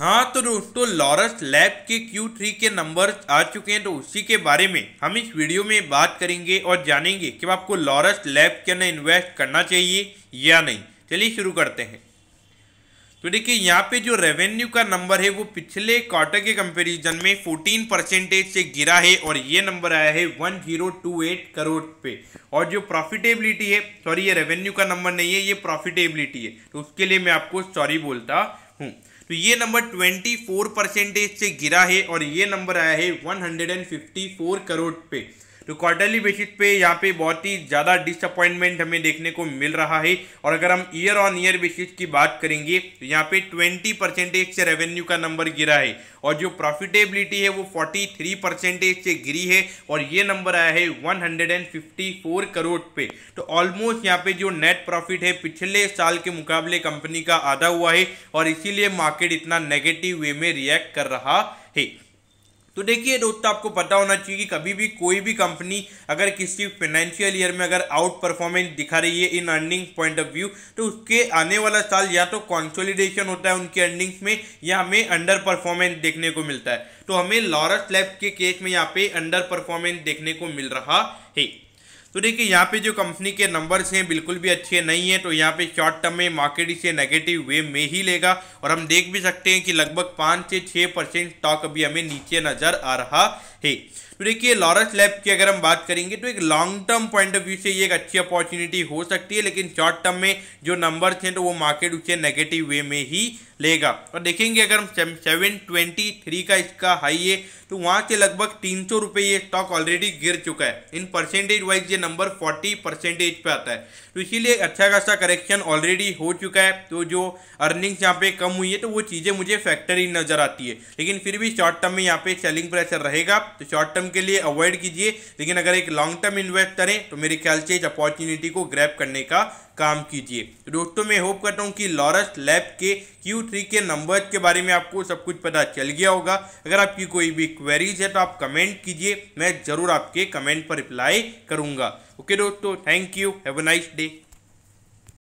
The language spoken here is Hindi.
हाँ तो दोस्तों लॉरस लैब के Q3 के नंबर आ चुके हैं तो उसी के बारे में हम इस वीडियो में बात करेंगे और जानेंगे कि आपको लॉरस लैब के अंदर इन्वेस्ट करना चाहिए या नहीं चलिए शुरू करते हैं तो देखिए यहाँ पे जो रेवेन्यू का नंबर है वो पिछले क्वार्टर के कंपैरिजन में 14 परसेंटेज से गिरा है और ये नंबर आया है 1028 करोड़ पे और जो प्रॉफिटेबिलिटी है सॉरी ये रेवेन्यू का नंबर नहीं है ये प्रॉफिटेबिलिटी है तो उसके लिए मैं आपको सॉरी बोलता हूँ तो ये नंबर 24 परसेंटेज से गिरा है और ये नंबर आया है 154 करोड़ पे तो क्वार्टरली बेसिस पे यहाँ पे बहुत ही ज़्यादा डिसअपॉइंटमेंट हमें देखने को मिल रहा है और अगर हम ईयर ऑन ईयर बेसिस की बात करेंगे तो यहाँ पे ट्वेंटी परसेंटेज से रेवेन्यू का नंबर गिरा है और जो प्रॉफिटेबिलिटी है वो फोर्टी थ्री परसेंटेज से गिरी है और ये नंबर आया है one hundred and fifty four crore पे तो ऑलमोस्ट यहाँ पे जो नेट प्रॉफिट है पिछले साल के मुकाबले कंपनी का आधा हुआ है और इसीलिए मार्केट इतना नेगेटिव वे में रिएक्ट कर रहा है तो देखिए दोस्तों आपको पता होना चाहिए कि कभी भी कोई भी कंपनी अगर किसी फाइनेंशियल ईयर में अगर आउट परफॉर्मेंस दिखा रही है in earning point of view तो उसके आने वाला साल या तो कॉन्सोलिडेशन होता है उनकी अर्निंग्स में या हमें अंडर परफॉर्मेंस देखने को मिलता है तो हमें लॉरस लैब के केस में यहाँ पे अंडर परफॉर्मेंस देखने को मिल रहा है तो देखिए यहाँ पे जो कंपनी के नंबर्स हैं बिल्कुल भी अच्छे नहीं हैं तो यहाँ पे शॉर्ट टर्म में मार्केट इसे नेगेटिव वे में ही लेगा और हम देख भी सकते हैं कि लगभग पाँच से छः परसेंट स्टॉक अभी हमें नीचे नज़र आ रहा है तो देखिए लॉरस लैब की अगर हम बात करेंगे तो एक long term point of view से ये एक अच्छी अपॉर्चुनिटी हो सकती है लेकिन शॉर्ट टर्म में जो नंबर्स हैं तो वो मार्केट उसे नेगेटिव वे में ही लेगा और देखेंगे अगर हम सेवन ट्वेंटी थ्री का इसका हाई है तो वहाँ के लगभग तीन सौ रुपये ये स्टॉक ऑलरेडी गिर चुका है इन परसेंटेज वाइज ये नंबर फोर्टी परसेंटेज पे आता है तो इसीलिए अच्छा खासा करेक्शन ऑलरेडी हो चुका है तो जो अर्निंग्स यहाँ पे कम हुई है तो वो चीज़ें मुझे फैक्टर ही नज़र आती है लेकिन फिर भी शॉर्ट टर्म में यहाँ पे सेलिंग प्रेशर रहेगा तो शॉर्ट टर्म के लिए अवॉइड कीजिए लेकिन अगर एक लॉन्ग टर्म इन्वेस्ट करें तो मेरे ख्याल से इस अपॉर्चुनिटी को ग्रैप करने का काम कीजिए तो दोस्तों मैं होप करता हूँ कि लॉरस लैब के क्यू थ्री के नंबर के बारे में आपको सब कुछ पता चल गया होगा अगर आपकी कोई भी क्वेरीज है तो आप कमेंट कीजिए मैं ज़रूर आपके कमेंट पर रिप्लाई करूंगा ओके दोस्तों thank you have a nice day